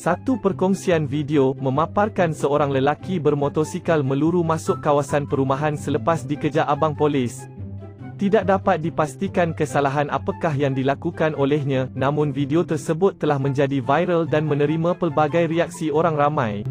Satu perkongsian video memaparkan seorang lelaki bermotosikal meluru masuk kawasan perumahan selepas dikejar abang polis. Tidak dapat dipastikan kesalahan apakah yang dilakukan olehnya, namun video tersebut telah menjadi viral dan menerima pelbagai reaksi orang ramai.